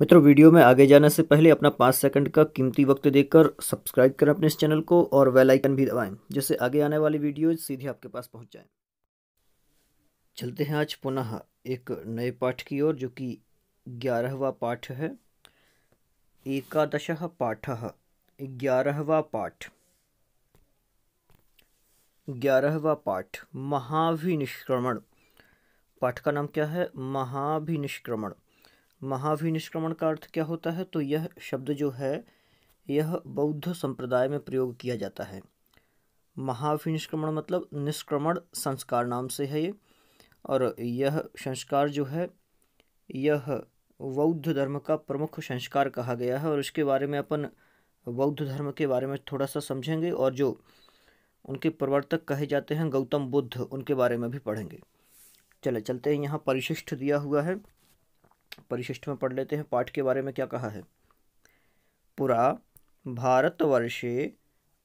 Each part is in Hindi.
मित्रों वीडियो में आगे जाने से पहले अपना पाँच सेकंड का कीमती वक्त देकर सब्सक्राइब करें अपने इस चैनल को और वेल आइकन भी दबाएं जिससे आगे आने वाली वीडियो सीधे आपके पास पहुंच जाएं चलते हैं आज पुनः एक नए पाठ की ओर जो कि ग्यारहवा पाठ है एकादश पाठ ग्यारहवा पाठ ग्यारहवा पाठ महाभिनिष्क्रमण पाठ का नाम क्या है महाभिनिष्क्रमण महाभिनिष्क्रमण का अर्थ क्या होता है तो यह शब्द जो है यह बौद्ध संप्रदाय में प्रयोग किया जाता है महाभिनिष्क्रमण मतलब निष्क्रमण संस्कार नाम से है ये और यह संस्कार जो है यह बौद्ध धर्म का प्रमुख संस्कार कहा गया है और इसके बारे में अपन बौद्ध धर्म के बारे में थोड़ा सा समझेंगे और जो उनके प्रवर्तक कहे जाते हैं गौतम बुद्ध उनके बारे में भी पढ़ेंगे चले चलते हैं यहाँ परिशिष्ट दिया हुआ है परिशिष्ट में पढ़ लेते हैं पाठ के बारे में क्या कहा है पुरा भारतवर्षे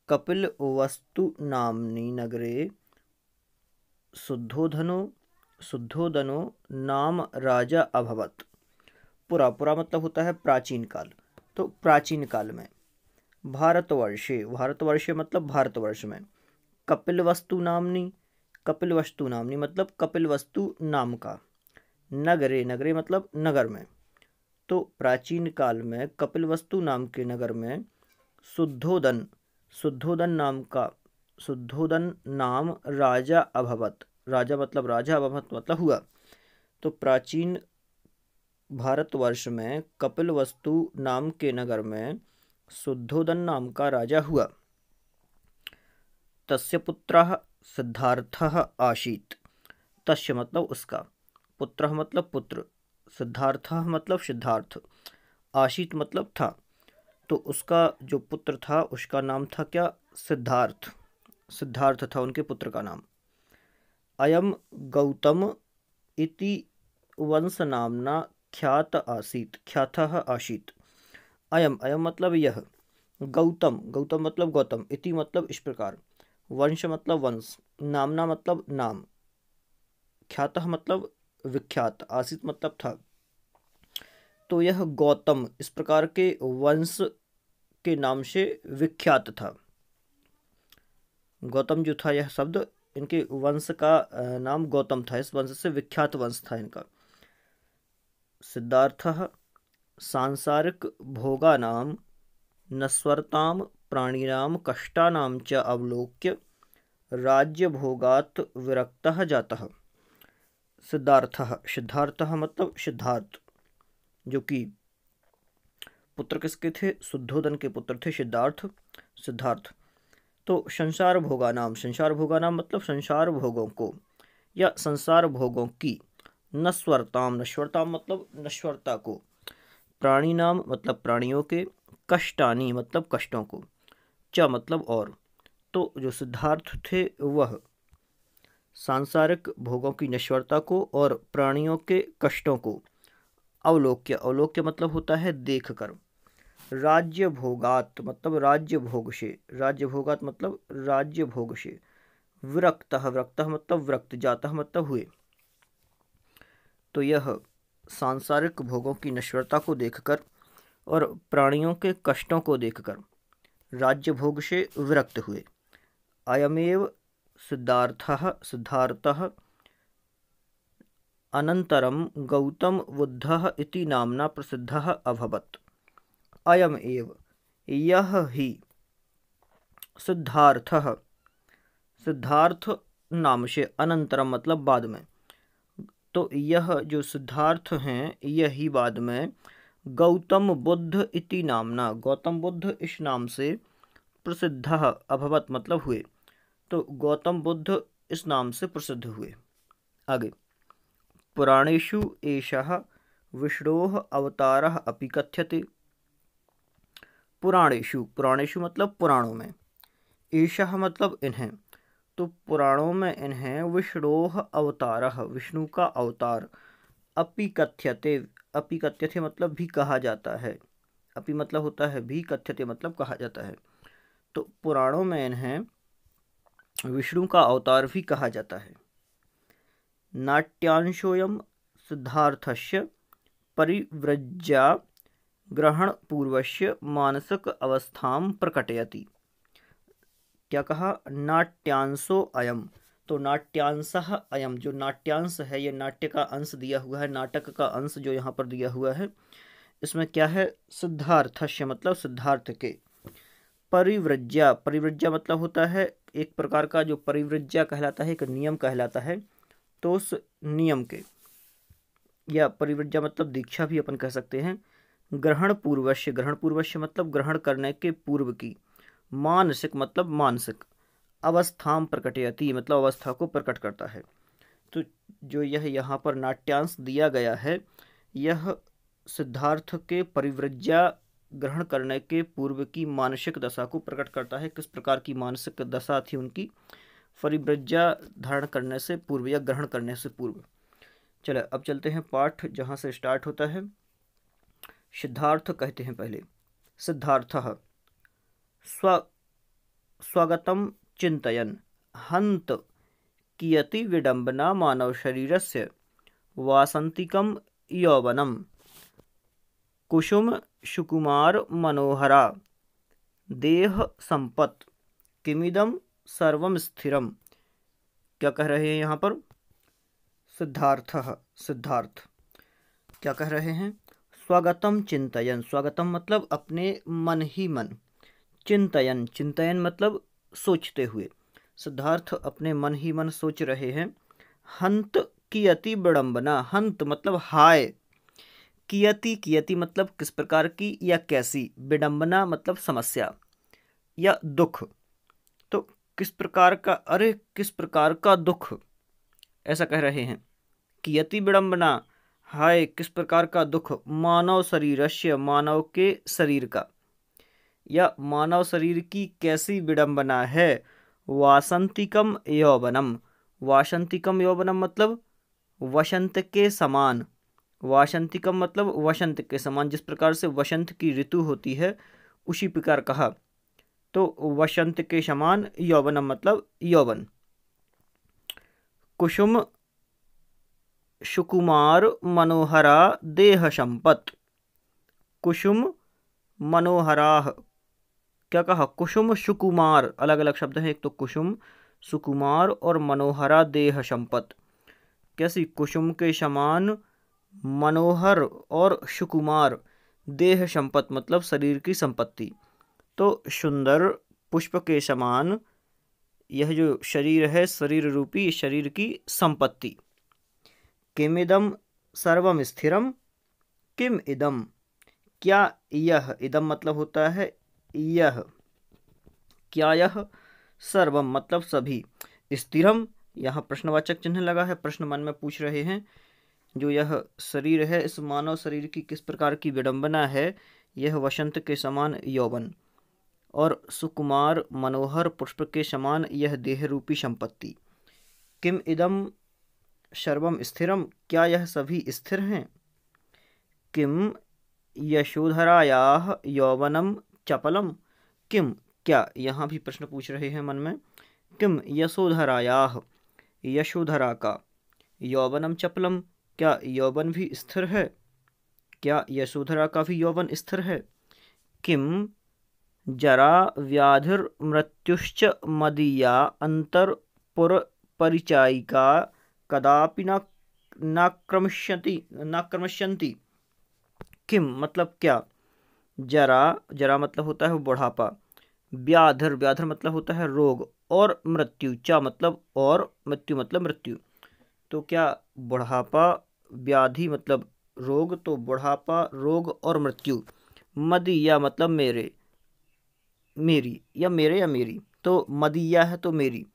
कपिल वस्तु नामनी नगरे शुद्धोधनो शुद्धोदनो नाम राजा अभवत पुरा पुरा मतलब होता है प्राचीन काल तो प्राचीन काल में भारतवर्षे भारतवर्षे मतलब भारतवर्ष में कपिल वस्तु नामनी कपिल वस्तु नामनी मतलब कपिल वस्तु नाम का नगरे नगरे मतलब नगर में तो प्राचीन काल में कपिलवस्तु नाम के नगर में शुद्धोदन शुद्धोदन नाम का शुद्धोदन नाम राजा अभवत राजा मतलब राजा अभवत मतलब हुआ तो प्राचीन भारतवर्ष में कपिलवस्तु नाम के नगर में शुद्धोदन नाम का राजा हुआ तस्य पुत्र सिद्धार्थ आशीत तस्य मतलब उसका पुत्र मतलब पुत्र सिद्धार्थ मतलब सिद्धार्थ आशित मतलब था तो उसका जो पुत्र था उसका नाम था क्या सिद्धार्थ सिद्धार्थ था उनके पुत्र का नाम अयम गौतम इति वंश नामना ख्यात आसीत ख्यात आशीत अयम अयम मतलब यह गौतम गौतम मतलब गौतम इति मतलब इस प्रकार वंश मतलब वंश नामना मतलब नाम ख्यात मतलब विख्यात आसित मतलब था तो यह गौतम इस प्रकार के वंश के नाम से विख्यात था गौतम जो था यह शब्द इनके वंश का नाम गौतम था इस वंश से विख्यात वंश था इनका सिद्धार्थ सांसारिक नाम नस्वरताम प्राणीनाम कष्टानाम च अवलोक्य राज्य भोगात विरक्त जाता है सिद्धार्थ सिद्धार्थ मतलब सिद्धार्थ जो कि पुत्र किसके थे शुद्धोधन के पुत्र थे सिद्धार्थ सिद्धार्थ तो संसार भोगा नाम संसार भोगा नाम मतलब संसार भोगों को या संसार भोगों की नश्वरताम नश्वरताम मतलब नश्वरता को प्राणी नाम मतलब प्राणियों के कष्टानी मतलब कष्टों को च मतलब और तो जो सिद्धार्थ थे वह सांसारिक भोगों की नश्वरता को और प्राणियों के कष्टों को अवलोक्य अवलोक्य मतलब होता है देख कर राज्य भोगात मतलब राज्य भोग से राज्य भोगात मतलब राज्य भोग से विरक्त विरक्त मतलब विरक्त जाता मतलब हुए तो यह सांसारिक भोगों की नश्वरता को देखकर और प्राणियों के कष्टों को देखकर राज्य भोग से विरक्त हुए अयमेव सिद्धार्थः सिद्धार्थः अनन्तरं गौतमबुद्धः इति नाम्ना प्रसिद्धः अभवत् एव यः हि सिद्धार्थः सिद्धार्थ नाम से अनंतरम मतलब बाद में तो यह जो सिद्धार्थ हैं यही बाद में गौतम बुद्ध इति नामना गौतम बुद्ध इस नाम से प्रसिद्ध अभवत मतलब हुए तो गौतम बुद्ध इस नाम से प्रसिद्ध हुए आगे पुराणेशु एषः विष्णोः अवतार अपि कथ्यते पुराणेशु पुराणेशु मतलब पुराणों में ईशा मतलब इन्हें तो पुराणों में इन्हें विष्णोह अवतार विष्णु का अवतार अपि कथ्यते अपि कथ्यते मतलब भी कहा जाता है अपि मतलब होता है भी कथ्यते मतलब कहा जाता है तो पुराणों में इन्हें विष्णु का अवतार भी कहा जाता है नाट्यांशोयम सिद्धार्थस्य परिव्रज्या ग्रहणपूर्वस्य मानसिक अवस्थाम प्रकटयति क्या कहा नाट्यांशो अयम तो नाट्यांश अयम जो नाट्यांश है ये नाट्य का अंश दिया हुआ है नाटक का अंश जो यहाँ पर दिया हुआ है इसमें क्या है सिद्धार्थस्य मतलब सिद्धार्थ के परिव्रज्या परिव्रज्या मतलब होता है एक प्रकार का जो परिव्रज्या कहलाता है एक नियम कहलाता है तो उस नियम के या परिव्रज्या मतलब दीक्षा भी अपन कह सकते हैं ग्रहण पूर्वश्य ग्रहण पूर्वश्य मतलब ग्रहण करने के पूर्व की मानसिक मतलब मानसिक अवस्थाम प्रकटयती मतलब अवस्था को प्रकट करता है तो जो यह यहाँ पर नाट्यांश दिया गया है यह सिद्धार्थ के परिव्रज्या ग्रहण करने के पूर्व की मानसिक दशा को प्रकट करता है किस प्रकार की मानसिक दशा थी उनकी परिव्रज्या धारण करने से पूर्व या ग्रहण करने से पूर्व चले अब चलते हैं पाठ जहाँ से स्टार्ट होता है सिद्धार्थ कहते हैं पहले सिद्धार्थ स्व स्वागतम चिंतन हंत कियति विडंबना मानव शरीर से वासंतिकम यौवनम कुसुम सुकुमार मनोहरा देह संपत किमिदम सर्वम स्थिरम क्या कह रहे हैं यहाँ पर सिद्धार्थ सिद्धार्थ क्या कह रहे हैं स्वागतम चिंतयन स्वागतम मतलब अपने मन ही मन चिंतयन चिंतयन मतलब सोचते हुए सिद्धार्थ अपने मन ही मन सोच रहे हैं हंत की अति विडम्बना हंत मतलब हाय कियति कियति मतलब किस प्रकार की या कैसी विडंबना मतलब समस्या या दुख तो किस प्रकार का अरे किस प्रकार का दुख ऐसा कह रहे हैं कियति विडंबना हाय किस प्रकार का दुख मानव शरीरस्य मानव के शरीर का या मानव शरीर की कैसी विडंबना है वासंतिकम यौवनम वासंतिकम यौवनम मतलब वसंत के समान वासंतिकम का मतलब वसंत के समान जिस प्रकार से वसंत की ऋतु होती है उसी प्रकार कहा तो वसंत के समान यौवन मतलब यौवन कुसुम सुकुमार मनोहरा देह संपत कुसुम मनोहरा क्या कहा कुसुम सुकुमार अलग अलग शब्द हैं एक तो कुसुम सुकुमार और मनोहरा देह संपत कैसी कुसुम के समान मनोहर और सुकुमार देह संपत मतलब शरीर की संपत्ति तो सुंदर पुष्प के समान यह जो शरीर है शरीर रूपी शरीर की संपत्ति किमिदम सर्वम स्थिरम किम इदम क्या यह इदम मतलब होता है यह क्या यह सर्वम मतलब सभी स्थिरम यहाँ प्रश्नवाचक चिन्ह लगा है प्रश्न मन में पूछ रहे हैं जो यह शरीर है इस मानव शरीर की किस प्रकार की विडंबना है यह वसंत के समान यौवन और सुकुमार मनोहर पुष्प के समान यह देह रूपी संपत्ति किम इदम सर्वम स्थिरम क्या यह सभी स्थिर हैं किम यशोधराया यौवनम चपलम किम क्या यहाँ भी प्रश्न पूछ रहे हैं मन में किम यशोधराया यशोधरा का यौवनम चपलम क्या यौवन भी स्थिर है क्या यशोधरा का भी यौवन स्थिर है किम जरा व्याधिर मृत्युश्च मदीया अंतरपुर परिचायिका कदापि ना नाक्रमिष्यति नाक्रमिष्यंति किम मतलब क्या जरा जरा मतलब होता है बुढ़ापा व्याधर व्याधर मतलब होता है रोग और मृत्यु चा मतलब और मृत्यु मतलब मृत्यु तो क्या बुढ़ापा व्याधि मतलब रोग तो बुढ़ापा रोग और मृत्यु मदिया मतलब मेरे मेरी या मेरे या मेरी तो मदिया है तो मेरी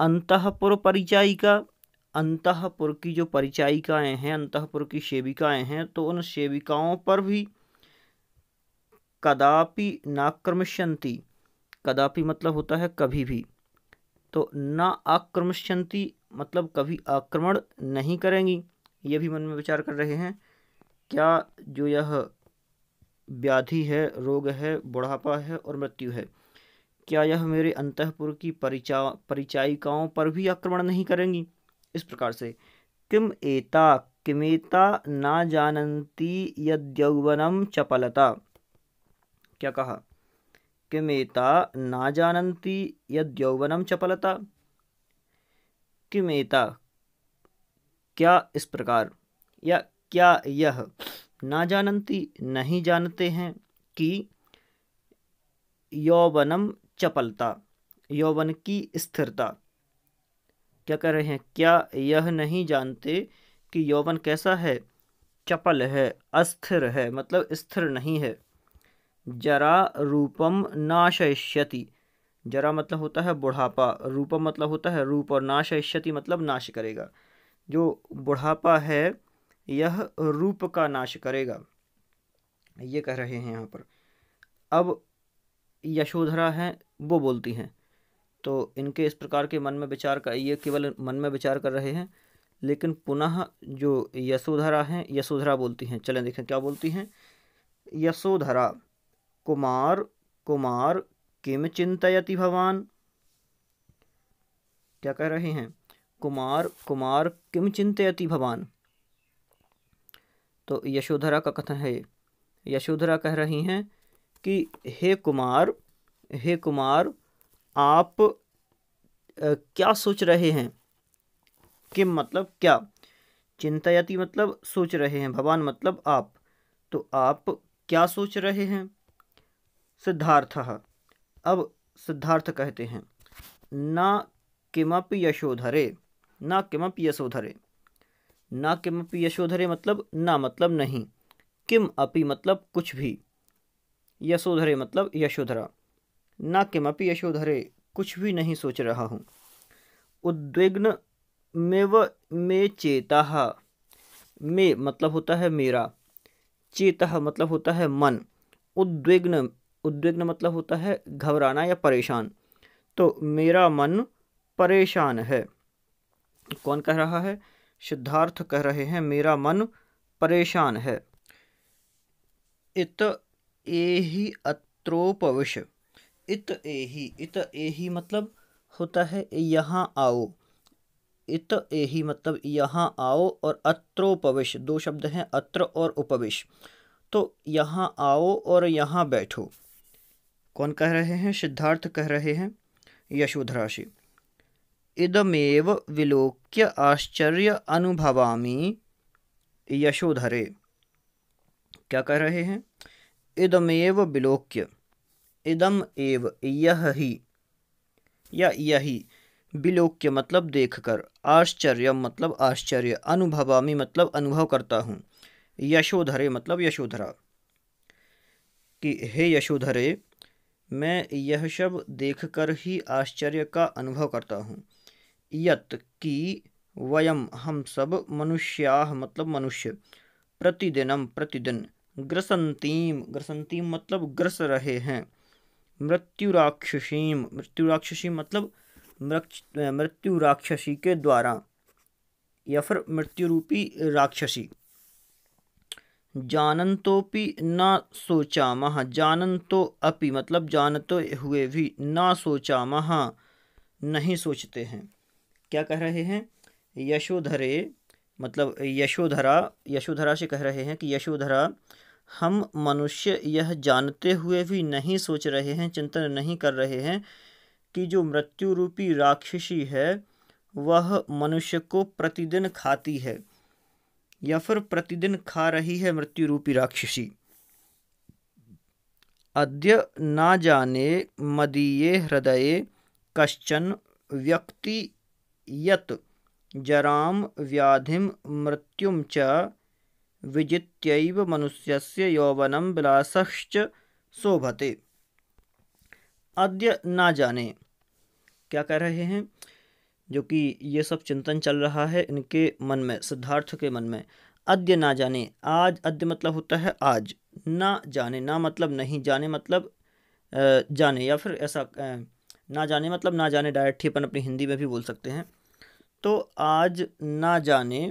अंतपुर परिचायिका अंतपुर की जो परिचायिकाएं हैं अंतपुर की सेविकाएं हैं तो उन सेविकाओं पर भी कदापि नाक्रमिष्यंति कदापि मतलब होता है कभी भी तो ना आक्रमश्यंति मतलब कभी आक्रमण नहीं करेंगी ये भी मन में विचार कर रहे हैं क्या जो यह व्याधि है रोग है बुढ़ापा है और मृत्यु है क्या यह मेरे अंतपुर की परिचा परिचायिकाओं पर भी आक्रमण नहीं करेंगी इस प्रकार से किम एता किमेता ना जानती यद्यौवनम चपलता क्या कहा किमेता ना जानती यद्यौवनम चपलता किमेता क्या इस प्रकार या क्या यह ना जानती नहीं जानते हैं कि यौवनम चपलता यौवन की स्थिरता क्या कह रहे हैं क्या यह नहीं जानते कि यौवन कैसा है चपल है अस्थिर है मतलब स्थिर नहीं है जरा रूपम नाशयति जरा मतलब होता है बुढ़ापा रूपम मतलब होता है रूप और नाश इष्यति मतलब नाश करेगा जो बुढ़ापा है यह रूप का नाश करेगा ये कह रहे हैं यहाँ पर अब यशोधरा हैं वो बोलती हैं तो इनके इस प्रकार के मन में विचार कर ये केवल मन में विचार कर रहे हैं लेकिन पुनः जो यशोधरा हैं यशोधरा बोलती हैं चलें देखें क्या बोलती हैं यशोधरा कुमार कुमार किम चिंतयति भवान क्या कह रहे हैं कुमार कुमार किम चिंतयति भवान तो यशोधरा का कथन है यशोधरा कह रही हैं कि हे कुमार हे कुमार आप आ, क्या सोच रहे हैं किम मतलब क्या चिंतयति मतलब सोच रहे हैं भगवान मतलब आप तो आप क्या सोच रहे हैं सिद्धार्थ अब सिद्धार्थ कहते हैं न किमप यशोधरे न किमप यशोधरे ना किमप यशोधरे मतलब ना मतलब नहीं किम अपि मतलब कुछ भी यशोधरे मतलब यशोधरा ना किमप यशोधरे कुछ भी नहीं सोच रहा हूँ उद्विग्न में व में चेता मे मतलब होता है मेरा चेता मतलब होता है मन उद्विग्न उद्विग्न मतलब होता है घबराना या परेशान तो मेरा मन परेशान है कौन कह रहा है सिद्धार्थ कह रहे हैं मेरा मन परेशान है इत ए ही अत्रोपविश इत ए ही इत ए ही मतलब होता है यहाँ आओ इत ही मतलब यहाँ आओ और अत्रोपविश दो शब्द हैं अत्र और उपविश तो यहाँ आओ और यहाँ बैठो कौन कह रहे हैं सिद्धार्थ कह रहे हैं से इदमेव विलोक्य आश्चर्य अनुभवामी यशोधरे क्या कह रहे हैं इदमेव विलोक्य इदम एव यह ही या यही विलोक्य मतलब देखकर आश्चर्य मतलब आश्चर्य अनुभवामी मतलब अनुभव करता हूँ यशोधरे मतलब यशोधरा कि हे यशोधरे मैं यह शब्द देखकर ही आश्चर्य का अनुभव करता हूँ यत कि वयम हम सब मनुष्या मतलब मनुष्य प्रतिदिनम प्रतिदिन ग्रसंतीम ग्रसंतीम मतलब ग्रस रहे हैं मृत्यु राक्षसीम मृत्यु राक्षसी मतलब मृत्यु राक्षसी के द्वारा या फिर मृत्यु रूपी राक्षसी जाननतोपि ना सोचा जानन तो अपि मतलब जानते हुए भी ना सोचा मह नहीं सोचते हैं क्या कह रहे हैं यशोधरे मतलब यशोधरा यशोधरा से कह रहे हैं कि यशोधरा हम मनुष्य यह जानते हुए भी नहीं सोच रहे हैं चिंतन नहीं कर रहे हैं कि जो मृत्यु रूपी राक्षसी है वह मनुष्य को प्रतिदिन खाती है या फिर प्रतिदिन खा रही है मृत्यु रूपी राक्षसी अद्य ना जाने मदीय हृदय कश्चन व्यक्ति यत जराम व्याधिम मृत्युम च विजित्यैव मनुष्यस्य यौवनम विलासश्च शोभते अद्य ना जाने क्या कह रहे हैं जो कि ये सब चिंतन चल रहा है इनके मन में सिद्धार्थ के मन में अद्य ना जाने आज अद्य मतलब होता है आज ना जाने ना मतलब नहीं जाने मतलब जाने या फिर ऐसा ना जाने मतलब ना जाने डायरेक्ट ही अपन अपनी हिंदी में भी बोल सकते हैं तो आज ना जाने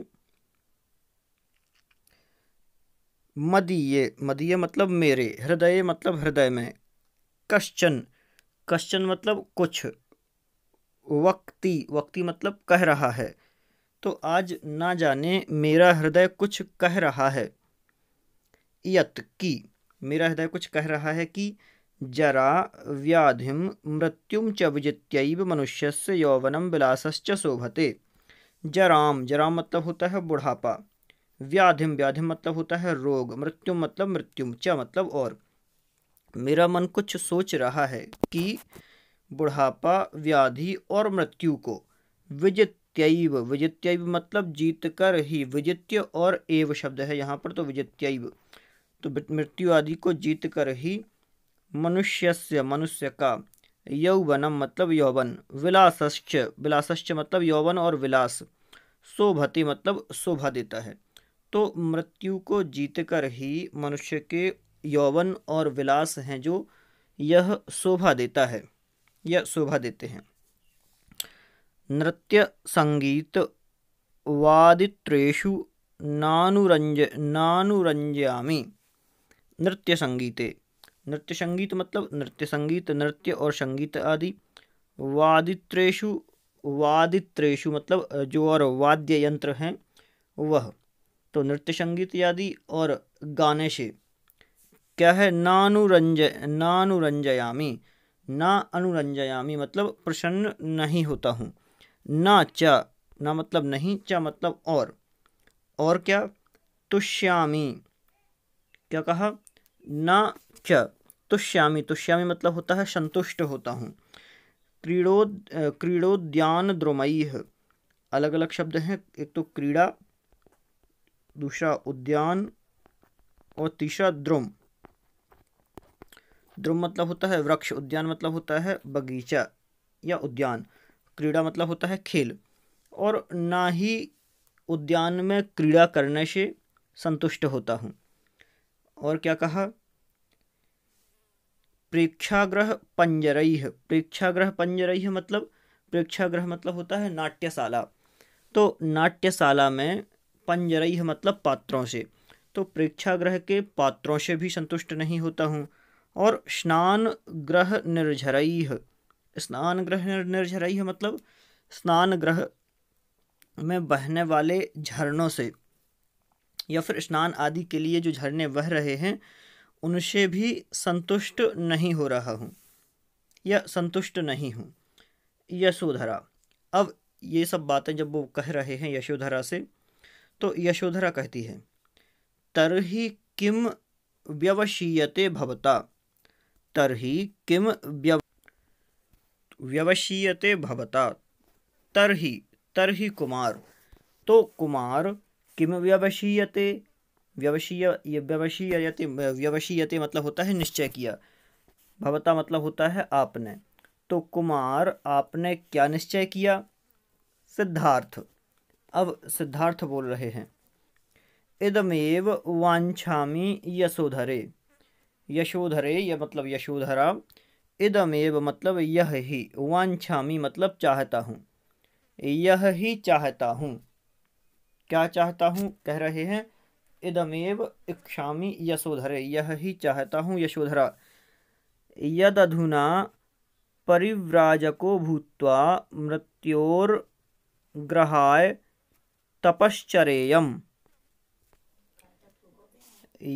मदीय मदीय मतलब मेरे हृदय मतलब हृदय में कश्चन कश्चन मतलब कुछ वक्ती वक्ती मतलब कह रहा है तो आज ना जाने मेरा हृदय कुछ कह रहा है यत की मेरा हृदय कुछ कह रहा है कि जरा व्याधिम मृत्युम च विजित्यव मनुष्य से यौवनम विलासश्च शोभते जराम जराम मतलब होता है बुढ़ापा व्याधिम व्याधिम मतलब होता है रोग मृत्युम मतलब मृत्युम च मतलब और मेरा मन कुछ सोच रहा है कि बुढ़ापा व्याधि और मृत्यु को विजित्यव विजित्यव मतलब जीत कर ही विजित्य और एव शब्द है यहाँ पर तो विजित्यव तो मृत्यु आदि को जीत कर ही मनुष्य मनुष्य का यौवनम मतलब यौवन विलासश्च विलासश्च मतलब यौवन और विलास शोभति मतलब शोभा देता है तो मृत्यु को जीत कर ही मनुष्य के यौवन और विलास हैं जो यह शोभा देता है यह शोभा देते हैं नृत्य संगीत वादित्रेशु नानुरंज नानुरंजामी नृत्य संगीते नृत्य संगीत मतलब नृत्य संगीत नृत्य और संगीत आदि वादित्रेशु वादित्रेशु मतलब जो और वाद्य यंत्र हैं वह तो नृत्य संगीत आदि और गाने से क्या है नानुरंज नानुरंजयामी ना अनुरंजयामी मतलब प्रसन्न नहीं होता हूँ ना च ना मतलब नहीं च मतलब और और क्या तुष्यामी क्या कहा ना च तुष्यामी तुष्यामी मतलब होता है संतुष्ट होता हूँ क्रीडोद क्रीडोद्यान द्रोमयी अलग अलग शब्द हैं एक तो क्रीड़ा दूसरा उद्यान और तीसरा द्रोम ध्रुव मतलब होता है वृक्ष उद्यान मतलब होता है बगीचा या उद्यान क्रीड़ा मतलब होता है खेल और ना ही उद्यान में क्रीड़ा करने से संतुष्ट होता हूँ और क्या कहा प्रेक्षाग्रह पंजरई प्रेक्षाग्रह पंजरई मतलब प्रेक्षाग्रह मतलब होता है नाट्यशाला तो नाट्यशाला में पंजरई मतलब पात्रों से तो प्रेक्षाग्रह के पात्रों से भी संतुष्ट नहीं होता हूँ और स्नान ग्रह निर्झरई स्नान ग्रह निर्झरई मतलब स्नान ग्रह में बहने वाले झरनों से या फिर स्नान आदि के लिए जो झरने बह रहे हैं उनसे भी संतुष्ट नहीं हो रहा हूँ या संतुष्ट नहीं हूँ यशोधरा अब ये सब बातें जब वो कह रहे हैं यशोधरा से तो यशोधरा कहती है तरही किम व्यवशीयते भवता तरही किम व्यवशीयते भवता तरही तरही कुमार तो कुमार किम व्यवशीयते व्यवशीय व्यवशीयते व्यवशीयते मतलब होता है निश्चय किया भवता मतलब होता है आपने तो कुमार आपने क्या निश्चय किया सिद्धार्थ अब सिद्धार्थ बोल रहे हैं इदमेव वांछामी यशोधरे यशोधरे यह मतलब यशोधरा इदमेव मतलब यह ही वांछामी मतलब चाहता हूँ यह ही चाहता हूँ क्या चाहता हूँ कह रहे हैं इदमेव इक्षामी यशोधरे यह ही चाहता हूँ यशोधरा यदधुना परिव्राजको भूत्वा ग्रहाय तपश्चरेयम्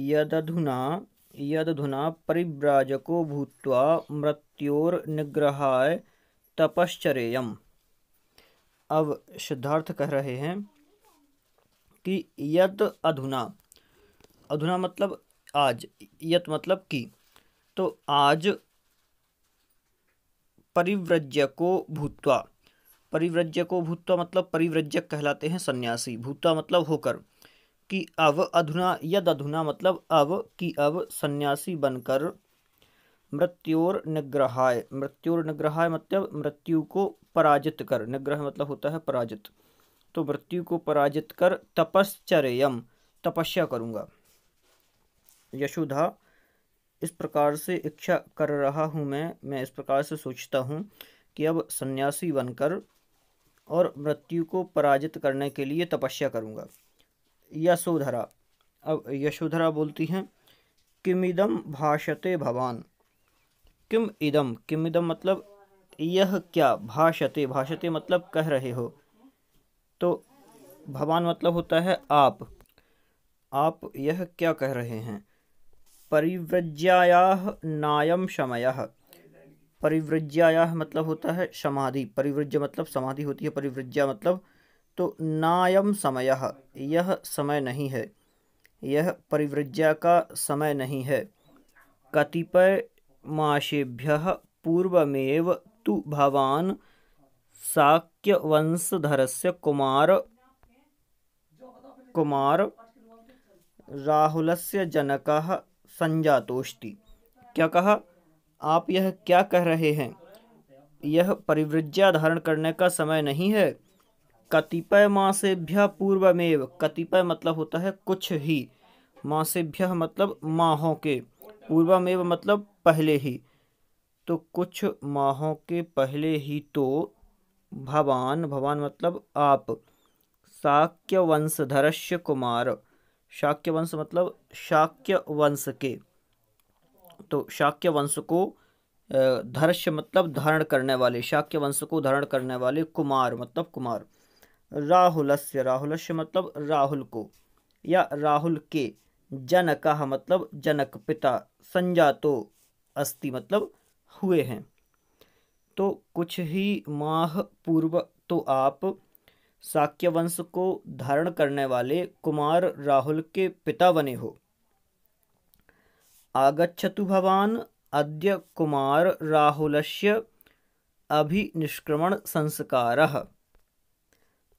यदधुना यदधुना परिव्राजको भूत्वा मृत्योर्निग्रहाय तपश्चरेयम अब सिद्धार्थ कह रहे हैं कि यद अधुना अधुना मतलब आज यत मतलब की तो आज परिव्रजको भूत्वा परिव्रजको भूत्वा मतलब परिव्रज्यक कहलाते हैं सन्यासी भूत्वा मतलब होकर कि अब अधुना यद अधुना मतलब अब कि अब सन्यासी बनकर मृत्योर निग्रहाय मृत्योर निग्रहाय मतलब मृत्यु को पराजित कर निग्रह मतलब होता है पराजित तो मृत्यु को पराजित कर तपश्चर्यम तपस्या करूँगा यशोधा इस प्रकार से इच्छा कर रहा हूँ मैं मैं इस प्रकार से सोचता हूँ कि अब सन्यासी बनकर और मृत्यु को पराजित करने के लिए तपस्या करूँगा यशोधरा अब यशोधरा बोलती हैं किमिदम भाषते भवान किम इदम किम इदम मतलब यह क्या भाषते भाषते मतलब कह रहे हो तो भवान मतलब होता है आप आप यह क्या कह रहे हैं परिव्रज्याया नायम समय परिव्रज्याया मतलब होता है समाधि परिव्रज्य मतलब समाधि होती है परिव्रज्या मतलब तो नायम समय यह समय नहीं है यह परिव्रज्या का समय नहीं है कतिपय मासेभ्य पूर्वमेव तु भवान शाक्यवंशधरस्य कुमार कुमार से जनक संजातोष्टि क्या कहा आप यह क्या कह रहे हैं यह परिव्रज्या धारण करने का समय नहीं है कतिपय मासेभ्य पूर्वमेव कतिपय मतलब होता है कुछ ही मासेभ्य मतलब माहों के पूर्वमेव मतलब पहले ही तो कुछ माहों के पहले ही तो भवान भवान मतलब आप शाक्य वंशधरस्य कुमार शाक्य वंश मतलब शाक्य वंश के तो शाक्य वंश को धर्ष्य मतलब धारण करने वाले शाक्य वंश को धारण करने वाले कुमार मतलब कुमार राहुल से राहुल मतलब राहुल को या राहुल के जनक मतलब जनक पिता संजातो अस्ति मतलब हुए हैं तो कुछ ही माह पूर्व तो आप साक्य वंश को धारण करने वाले कुमार राहुल के पिता बने हो आगछतु भवान अद्य कुमार राहुलस्य अभिनिष्क्रमण संस्कार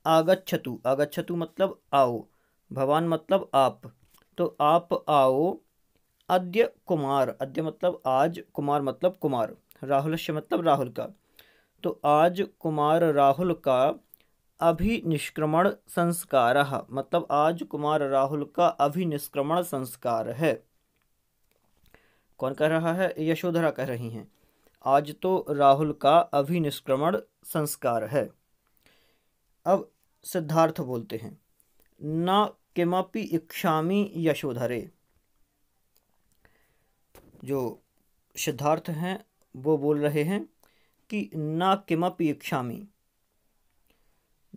आगछतु आगछतु मतलब आओ भवान मतलब आप तो आप आओ अद्य कुमार अद्य मतलब आज कुमार मतलब कुमार राहुल से मतलब राहुल का तो आज कुमार राहुल का अभिनिष्क्रमण निष्क्रमण संस्कार मतलब आज कुमार राहुल का अभिनिष्क्रमण निष्क्रमण संस्कार है कौन कह रहा है यशोधरा कह रही हैं आज तो राहुल का अभिनिष्क्रमण निष्क्रमण संस्कार है अब सिद्धार्थ बोलते हैं न किमपि इक्षामी यशोधरे जो सिद्धार्थ हैं वो बोल रहे हैं कि न किमपि इक्षामी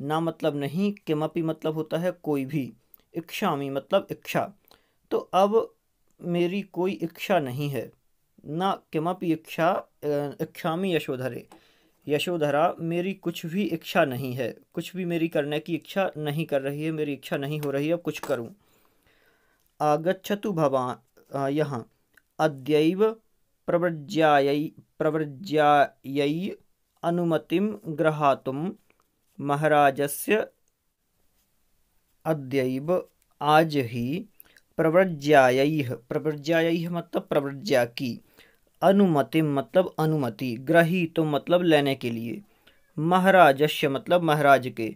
ना मतलब नहीं किमपि मतलब होता है कोई भी इक्षामी मतलब इच्छा तो अब मेरी कोई इच्छा नहीं है ना किमपि इच्छा इक्षामी यशोधरे यशोधरा मेरी कुछ भी इच्छा नहीं है कुछ भी मेरी करने की इच्छा नहीं कर रही है मेरी इच्छा नहीं हो रही है अब कुछ करूं आगछतु भवान यहाँ अद्यैव प्रव्रज्यायै प्रव्रज्यायै अनुमतिं महाराज महाराजस्य अद्यैव आज ही प्रव्रज्यायै प्रव्रज्यायै मतलब प्रव्रज्या की अनुमति मतलब अनुमति ग्रही तो मतलब लेने के लिए महाराजस्य मतलब महाराज के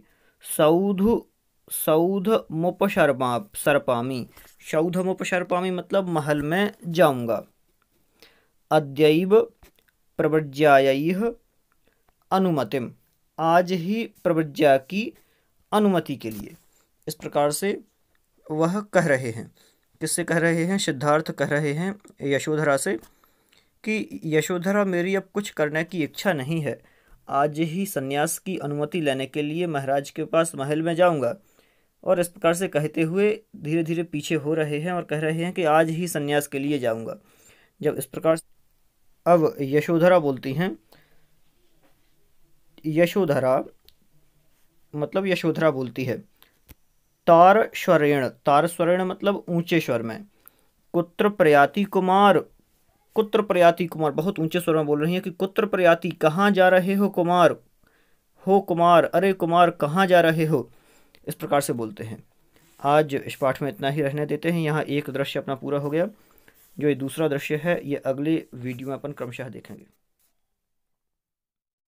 सऊध सौध मुपशर्मा सरपामी सौध मुपशर्पामी मतलब महल में जाऊंगा अद्यव प्रव्रज्याय अनुमतिम आज ही प्रव्रज्या की अनुमति के लिए इस प्रकार से वह कह रहे हैं किससे कह रहे हैं सिद्धार्थ कह रहे हैं यशोधरा से कि यशोधरा मेरी अब कुछ करने की इच्छा नहीं है आज ही सन्यास की अनुमति लेने के लिए महाराज के पास महल में जाऊंगा और इस प्रकार से कहते हुए धीरे धीरे पीछे हो रहे हैं और कह रहे हैं कि आज ही सन्यास के लिए जाऊंगा जब इस प्रकार अब यशोधरा बोलती हैं यशोधरा मतलब यशोधरा बोलती है तार स्वरेण तार स्वरेण मतलब ऊंचे स्वर में कुत्र प्रयाति कुमार कुत्र प्रयाति कुमार बहुत ऊंचे स्वर में बोल रही हैं कि कुत्र प्रयाति कहाँ जा रहे हो कुमार हो कुमार अरे कुमार कहाँ जा रहे हो इस प्रकार से बोलते हैं आज इस पाठ में इतना ही रहने देते हैं यहाँ एक दृश्य अपना पूरा हो गया जो ये दूसरा दृश्य है ये अगले वीडियो में अपन क्रमशः देखेंगे